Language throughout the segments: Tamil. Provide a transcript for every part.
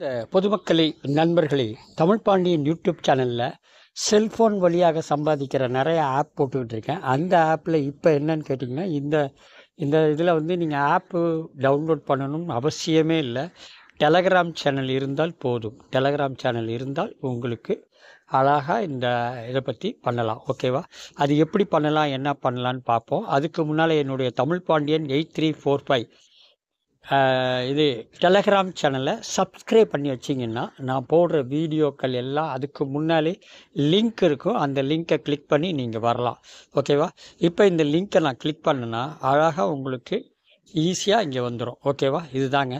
இந்த பொதுமக்களை நண்பர்களே தமிழ் பாண்டியன் யூடியூப் சேனலில் செல்ஃபோன் வழியாக சம்பாதிக்கிற நிறைய ஆப் போட்டுக்கிட்டு இருக்கேன் அந்த ஆப்பில் இப்போ என்னன்னு கேட்டிங்கன்னா இந்த இந்த இதில் வந்து நீங்கள் ஆப்பு டவுன்லோட் பண்ணணும் அவசியமே இல்லை டெலகிராம் சேனல் இருந்தால் போதும் டெலகிராம் சேனல் இருந்தால் உங்களுக்கு அழகாக இந்த இதை பற்றி பண்ணலாம் ஓகேவா அது எப்படி பண்ணலாம் என்ன பண்ணலான்னு பார்ப்போம் அதுக்கு முன்னால் என்னுடைய Tamil Pandian eight three four five இது டெலகிராம் சேனலை சப்ஸ்கிரைப் பண்ணி வச்சிங்கன்னா நான் போடுற வீடியோக்கள் எல்லாம் அதுக்கு முன்னாலே லிங்க் இருக்கும் அந்த லிங்க்கை கிளிக் பண்ணி நீங்கள் வரலாம் ஓகேவா இப்போ இந்த லிங்க்கை நான் கிளிக் பண்ணுன்னா அழகாக உங்களுக்கு ஈஸியாக இங்கே வந்துடும் ஓகேவா இதுதாங்க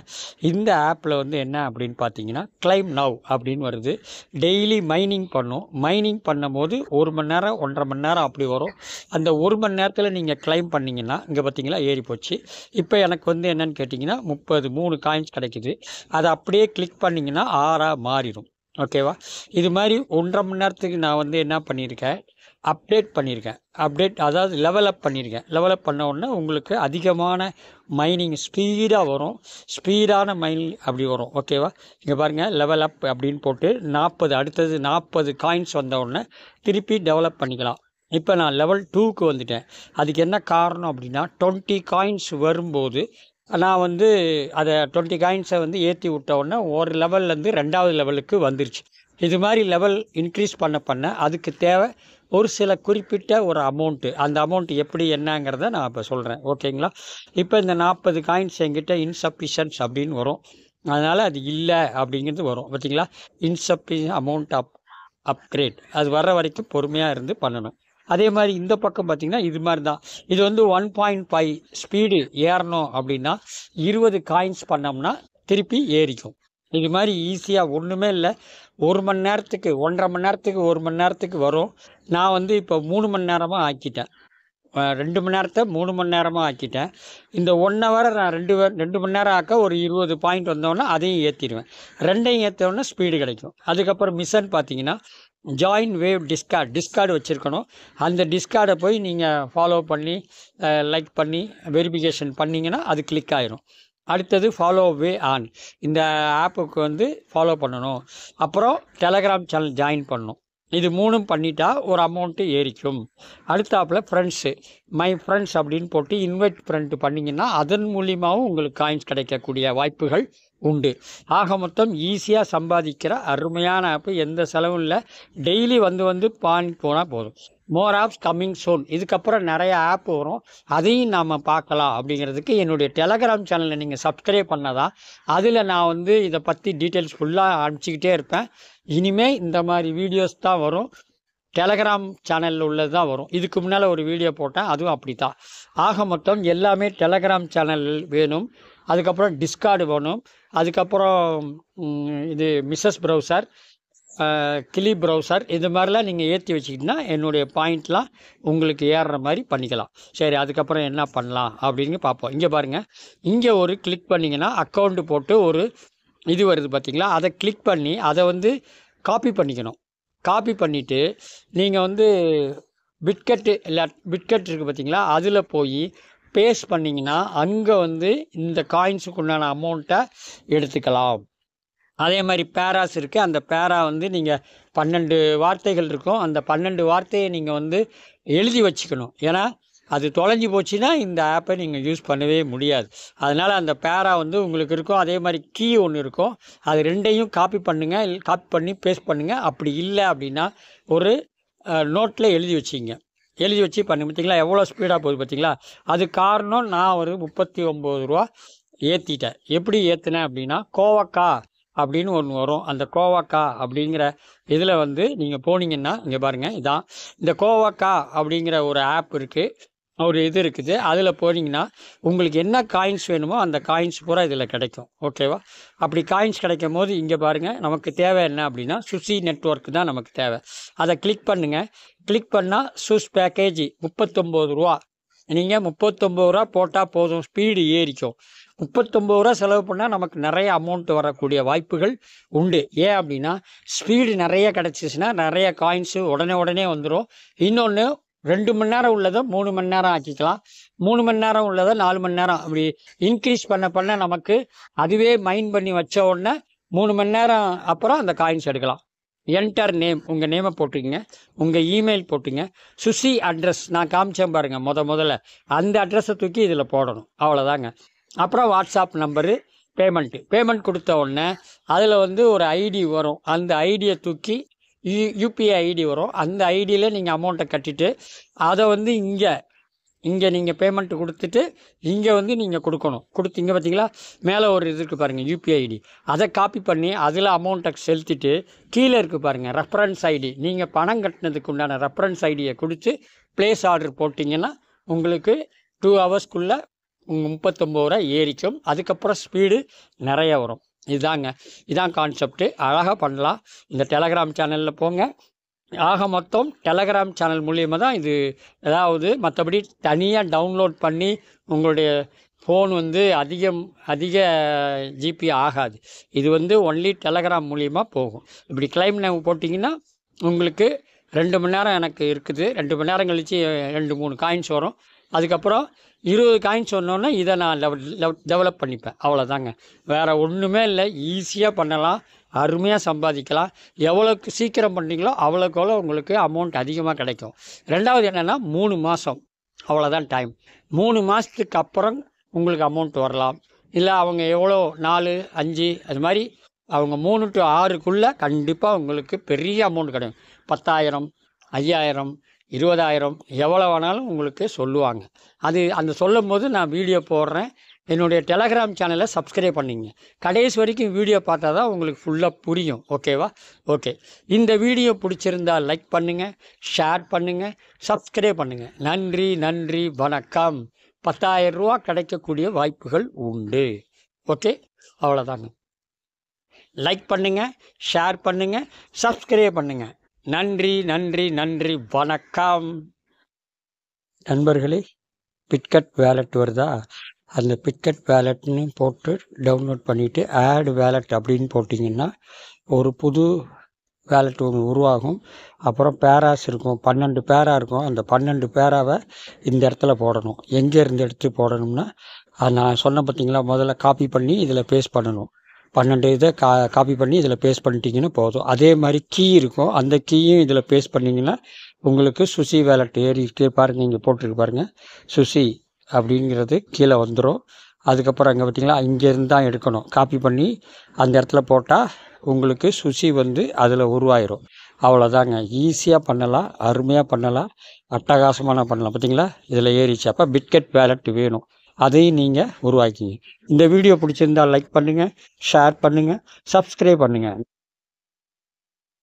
இந்த ஆப்பில் வந்து என்ன அப்படின்னு பார்த்தீங்கன்னா கிளைம் நவ் அப்படின்னு வருது டெய்லி மைனிங் பண்ணும் மைனிங் பண்ணும்போது ஒரு மணி நேரம் ஒன்றரை மணி நேரம் அப்படி வரும் அந்த ஒரு மணி நேரத்தில் நீங்கள் கிளைம் பண்ணிங்கன்னா இங்கே பார்த்தீங்களா ஏறி போச்சு இப்போ எனக்கு வந்து என்னென்னு கேட்டிங்கன்னா முப்பது மூணு காயின்ஸ் கிடைக்குது அதை அப்படியே கிளிக் பண்ணிங்கன்னா ஆறாக மாறிடும் ஓகேவா இது மாதிரி ஒன்றரை மணி நேரத்துக்கு நான் வந்து என்ன பண்ணியிருக்கேன் அப்டேட் பண்ணியிருக்கேன் அப்டேட் அதாவது லெவல் அப் பண்ணியிருக்கேன் லெவல் அப் பண்ண உடனே உங்களுக்கு அதிகமான மைனிங் ஸ்பீடாக வரும் ஸ்பீடான மைனிங் அப்படி வரும் ஓகேவா இங்கே பாருங்கள் லெவல் அப் அப்படின்னு போட்டு நாற்பது அடுத்தது நாற்பது காயின்ஸ் வந்த உடனே திருப்பி டெவலப் பண்ணிக்கலாம் இப்போ நான் லெவல் டூக்கு வந்துட்டேன் அதுக்கு என்ன காரணம் அப்படின்னா டுவெண்ட்டி காயின்ஸ் வரும்போது நான் வந்து அதை டுவெண்ட்டி காயின்ஸை வந்து ஏற்றி விட்ட உடனே ஒரு லெவல்லேருந்து ரெண்டாவது லெவலுக்கு வந்துருச்சு இது மாதிரி லெவல் இன்க்ரீஸ் பண்ண பண்ண அதுக்கு தேவை ஒரு சில குறிப்பிட்ட ஒரு அமௌண்ட்டு அந்த அமௌண்ட் எப்படி என்னங்கிறத நான் இப்போ சொல்கிறேன் ஓகேங்களா இப்போ இந்த நாற்பது காயின்ஸ் எங்கிட்ட இன்சஃபிஷன்ஸ் அப்படின்னு வரும் அதனால் அது இல்லை அப்படிங்கிறது வரும் பார்த்தீங்களா இன்சப்பி அமௌண்ட் அப் அப்கிரேட் அது வர்ற வரைக்கும் பொறுமையாக இருந்து பண்ணணும் அதே மாதிரி இந்த பக்கம் பார்த்திங்கன்னா இது மாதிரி தான் இது வந்து ஒன் பாயிண்ட் ஃபைவ் ஸ்பீடு ஏறணும் அப்படின்னா இருபது காயின்ஸ் பண்ணோம்னா திருப்பி ஏறிக்கும் இது மாதிரி ஈஸியாக ஒன்றுமே இல்லை ஒரு மணி நேரத்துக்கு ஒன்றரை மணி நேரத்துக்கு ஒரு மணி நேரத்துக்கு வரும் நான் வந்து இப்போ மூணு மணி நேரமாக ஆக்கிட்டேன் ரெண்டு மணி நேரத்தை மூணு மணி நேரமாக ஆக்கிட்டேன் இந்த ஒன் ஹவரை நான் ரெண்டு ரெண்டு மணி நேரம் ஆக்க ஒரு இருபது பாயிண்ட் வந்தோடனே அதையும் ஏற்றிடுவேன் ரெண்டையும் ஏற்றோடனே ஸ்பீடு கிடைக்கும் அதுக்கப்புறம் மிஷன் பார்த்தீங்கன்னா ஜாயின் வேவ் டிஸ்கார்டு டிஸ்கார்டு வச்சுருக்கணும் அந்த டிஸ்கார்டை போய் நீங்கள் ஃபாலோ பண்ணி லைக் பண்ணி வெரிஃபிகேஷன் பண்ணிங்கன்னா அது கிளிக் ஆயிரும் அடுத்தது ஃபாலோ வே ஆன் இந்த ஆப்புக்கு வந்து ஃபாலோ பண்ணணும் அப்புறம் டெலகிராம் சேனல் ஜாயின் பண்ணணும் இது மூணும் பண்ணிட்டா ஒரு அமௌண்ட்டு ஏறிக்கும் அடுத்தாப்பில் ஃப்ரெண்ட்ஸு மை ஃப்ரெண்ட்ஸ் அப்படின்னு போட்டு இன்வைட் ஃப்ரெண்டு பண்ணிங்கன்னா அதன் மூலியமாகவும் உங்களுக்கு காயின்ஸ் கிடைக்கக்கூடிய வாய்ப்புகள் உண்டு ஆக மொத்தம் ஈஸியாக சம்பாதிக்கிற அருமையான ஆப்பு எந்த செலவும் இல்லை டெய்லி வந்து வந்து பான் போனால் போதும் மோர் ஆப்ஸ் கம்மிங் சோன் இதுக்கப்புறம் நிறைய ஆப் வரும் அதையும் நாம் பார்க்கலாம் அப்படிங்கிறதுக்கு என்னுடைய டெலகிராம் சேனலில் நீங்கள் சப்ஸ்கிரைப் பண்ணதான் அதில் நான் வந்து இதை பற்றி டீட்டெயில்ஸ் ஃபுல்லாக அனுப்பிச்சிக்கிட்டே இருப்பேன் இனிமேல் இந்த மாதிரி வீடியோஸ் தான் வரும் டெலகிராம் சேனலில் உள்ளது தான் வரும் இதுக்கு முன்னால் ஒரு வீடியோ போட்டேன் அதுவும் அப்படி தான் ஆக மொத்தம் எல்லாமே டெலகிராம் சேனல் வேணும் அதுக்கப்புறம் டிஸ்கார்டு வேணும் அதுக்கப்புறம் இது மிஸ்ஸஸ் ப்ரௌசர் கிளி ப்ரௌசர் இது மாதிரிலாம் நீங்கள் ஏற்றி வச்சுக்கிட்டிங்கன்னா என்னுடைய பாயிண்ட்லாம் உங்களுக்கு ஏறுற மாதிரி பண்ணிக்கலாம் சரி அதுக்கப்புறம் என்ன பண்ணலாம் அப்படின்னு பார்ப்போம் இங்கே பாருங்கள் இங்கே ஒரு கிளிக் பண்ணிங்கன்னா அக்கௌண்ட்டு போட்டு ஒரு இது வருது பார்த்திங்களா அதை கிளிக் பண்ணி அதை வந்து காப்பி பண்ணிக்கணும் காப்பி பண்ணிவிட்டு நீங்கள் வந்து பிட்கட்டு இல்லை பிட்கட் இருக்குது பார்த்திங்களா அதில் போய் பேஸ் பண்ணிங்கன்னா அங்கே வந்து இந்த காயின்ஸுக்கு உண்டான அமௌண்ட்டை எடுத்துக்கலாம் அதே மாதிரி பேராஸ் இருக்குது அந்த பேரா வந்து நீங்கள் பன்னெண்டு வார்த்தைகள் இருக்கும் அந்த பன்னெண்டு வார்த்தையை நீங்கள் வந்து எழுதி வச்சுக்கணும் ஏன்னா அது தொலைஞ்சி போச்சுன்னா இந்த ஆப்பை நீங்கள் யூஸ் பண்ணவே முடியாது அதனால் அந்த பேரா வந்து உங்களுக்கு இருக்கும் அதே மாதிரி கீ ஒன்று இருக்கும் அது ரெண்டையும் காப்பி பண்ணுங்கள் காப்பி பண்ணி பேஸ்ட் பண்ணுங்கள் அப்படி இல்லை அப்படின்னா ஒரு நோட்டில் எழுதி வச்சிங்க எழுதி வச்சு பண்ணி பார்த்தீங்களா எவ்வளோ ஸ்பீடாக போகுது பார்த்தீங்களா அது காரணம் நான் ஒரு முப்பத்தி ஒம்பது ரூபா ஏற்றிட்டேன் எப்படி ஏற்றினேன் அப்படின்னா கோவக்கா அப்படின்னு ஒன்று வரும் அந்த கோவாக்கா அப்படிங்கிற இதில் வந்து நீங்கள் போனீங்கன்னா இங்கே பாருங்கள் இதான் இந்த கோவாக்கா அப்படிங்கிற ஒரு ஆப் இருக்குது ஒரு இது இருக்குது அதில் போனீங்கன்னா உங்களுக்கு என்ன காயின்ஸ் வேணுமோ அந்த காயின்ஸ் பூரா இதில் கிடைக்கும் ஓகேவா அப்படி காயின்ஸ் கிடைக்கும் போது இங்கே பாருங்கள் நமக்கு தேவை என்ன அப்படின்னா சுசி நெட்ஒர்க் தான் நமக்கு தேவை அதை கிளிக் பண்ணுங்கள் கிளிக் பண்ணால் சுஸ் பேக்கேஜ் முப்பத்தொம்போது ரூபா நீங்கள் முப்பத்தொம்பது ரூபா போட்டால் போதும் ஸ்பீடு ஏறிக்கும் முப்பத்தொம்பது ரூபா செலவு பண்ணால் நமக்கு நிறைய அமௌண்ட் வரக்கூடிய வாய்ப்புகள் உண்டு ஏன் அப்படின்னா ஸ்பீடு நிறைய கிடச்சிச்சின்னா நிறைய காயின்ஸு உடனே உடனே வந்துடும் இன்னொன்று ரெண்டு மணி நேரம் உள்ளதை மூணு மணி நேரம் ஆக்கிக்கலாம் மூணு மணி நேரம் உள்ளதை நாலு மணி நேரம் அப்படி இன்க்ரீஸ் பண்ண பண்ண நமக்கு அதுவே மைண்ட் பண்ணி வச்ச உடனே மூணு மணி நேரம் அப்புறம் அந்த காயின்ஸ் எடுக்கலாம் என்டர் நேம் உங்கள் நேமை போட்டுக்கிங்க உங்கள் இமெயில் போட்டுங்க சுசி அட்ரஸ் நான் காமிச்சேன் பாருங்கள் முத முதல்ல அந்த அட்ரஸை தூக்கி இதில் போடணும் அவ்வளோதாங்க அப்புறம் வாட்ஸ்அப் நம்பரு பேமெண்ட்டு பேமெண்ட் கொடுத்த உடனே அதில் வந்து ஒரு ஐடி வரும் அந்த ஐடியை தூக்கி யூ யூபிஐ ஐடி வரும் அந்த ஐடியில் நீங்கள் அமௌண்ட்டை கட்டிட்டு அதை வந்து இங்கே இங்கே நீங்கள் பேமெண்ட் கொடுத்துட்டு இங்கே வந்து நீங்கள் கொடுக்கணும் கொடுத்து இங்கே பார்த்தீங்களா மேலே ஒரு இது இருக்குது பாருங்கள் யூபிஐ ஐடி அதை காப்பி பண்ணி அதில் அமௌண்ட்டை செலுத்திட்டு கீழே இருக்குது பாருங்கள் ரெஃபரன்ஸ் ஐடி நீங்கள் பணம் கட்டினதுக்கு உண்டான ரெஃபரன்ஸ் ஐடியை கொடுத்து ப்ளேஸ் ஆர்டர் போட்டிங்கன்னா உங்களுக்கு டூ ஹவர்ஸ்க்குள்ளே முப்பத்தொம்போது ரூபா ஏறிக்கும் அதுக்கப்புறம் ஸ்பீடு நிறையா வரும் இதாங்க இதான் கான்செப்ட்டு அழகாக பண்ணலாம் இந்த டெலகிராம் சேனலில் போங்க ஆக மொத்தம் டெலகிராம் சேனல் மூலியமாக தான் இது அதாவது மற்றபடி தனியாக டவுன்லோட் பண்ணி உங்களுடைய ஃபோன் வந்து அதிகம் அதிக ஜிபி ஆகாது இது வந்து ஒன்லி டெலகிராம் மூலியமாக போகும் இப்படி கிளைம் நேம் போட்டிங்கன்னா உங்களுக்கு ரெண்டு மணி நேரம் எனக்கு இருக்குது ரெண்டு மணி நேரம் கழித்து ரெண்டு மூணு காயின்ஸ் வரும் அதுக்கப்புறம் இருபது காயின் சொன்னோன்னே இதை நான் டெவலப் பண்ணிப்பேன் அவ்வளோதாங்க வேறு ஒன்றுமே இல்லை ஈஸியாக பண்ணலாம் அருமையாக சம்பாதிக்கலாம் எவ்வளோக்கு சீக்கிரம் பண்ணிங்களோ அவ்வளோக்கு அவ்வளோ உங்களுக்கு அமௌண்ட் அதிகமாக கிடைக்கும் ரெண்டாவது என்னென்னா மூணு மாதம் அவ்வளோதான் டைம் மூணு மாதத்துக்கு அப்புறம் உங்களுக்கு அமௌண்ட் வரலாம் இல்லை அவங்க எவ்வளோ நாலு அஞ்சு அது மாதிரி அவங்க மூணு டு ஆறுக்குள்ளே கண்டிப்பாக உங்களுக்கு பெரிய அமௌண்ட் கிடைக்கும் பத்தாயிரம் ஐயாயிரம் இருபதாயிரம் எவ்வளோ வேணாலும் உங்களுக்கு சொல்லுவாங்க அது அந்த சொல்லும் போது நான் வீடியோ போடுறேன் என்னுடைய டெலகிராம் சேனலை சப்ஸ்கிரைப் பண்ணிங்க கடைசி வரைக்கும் வீடியோ பார்த்தா தான் உங்களுக்கு ஃபுல்லாக புரியும் ஓகேவா ஓகே இந்த வீடியோ பிடிச்சிருந்தால் லைக் பண்ணுங்கள் ஷேர் பண்ணுங்கள் சப்ஸ்கிரைப் பண்ணுங்கள் நன்றி நன்றி வணக்கம் பத்தாயிரம் ரூபா கிடைக்கக்கூடிய வாய்ப்புகள் உண்டு ஓகே அவ்வளோதாங்க லைக் பண்ணுங்கள் ஷேர் பண்ணுங்கள் சப்ஸ்கிரைப் பண்ணுங்கள் நன்றி நன்றி நன்றி வணக்கம் நண்பர்களே பிட்கட் வேலட் வருதா அந்த பிட்கட் வேலட்னு போட்டு டவுன்லோட் பண்ணிவிட்டு ஆட் வேலட் அப்படின்னு போட்டிங்கன்னா ஒரு புது வேலட் ஒன்று உருவாகும் அப்புறம் பேராஸ் இருக்கும் பன்னெண்டு பேரா இருக்கும் அந்த பன்னெண்டு பேராவை இந்த இடத்துல போடணும் எங்கேருந்து எடுத்து போடணும்னா நான் சொன்ன பார்த்தீங்களா முதல்ல காப்பி பண்ணி இதில் பேஸ்ட் பண்ணணும் பன்னெண்டு இதை கா காப்பி பண்ணி இதில் பேஸ்ட் பண்ணிட்டீங்கன்னா போதும் அதே மாதிரி கீ இருக்கும் அந்த கீயும் இதில் பேஸ்ட் பண்ணிங்கன்னா உங்களுக்கு சுசி வேலட் ஏறிக்கிட்டே பாருங்கள் இங்கே போட்டுருக்கு பாருங்கள் சுசி அப்படிங்கிறது கீழே வந்துடும் அதுக்கப்புறம் அங்கே பார்த்திங்களா இங்கேருந்து தான் எடுக்கணும் காப்பி பண்ணி அந்த இடத்துல போட்டால் உங்களுக்கு சுசி வந்து அதில் உருவாயிரும் அவ்வளோதாங்க ஈஸியாக பண்ணலாம் அருமையாக பண்ணலாம் அட்டகாசமான பண்ணலாம் பார்த்திங்களா இதில் ஏறிச்சு அப்போ பிட்கெட் வேலட் வேணும் அதையும் நீங்கள் உருவாக்கிங்க இந்த வீடியோ பிடிச்சிருந்தால் லைக் பண்ணுங்கள் ஷேர் பண்ணுங்கள் சப்ஸ்கிரைப் பண்ணுங்கள்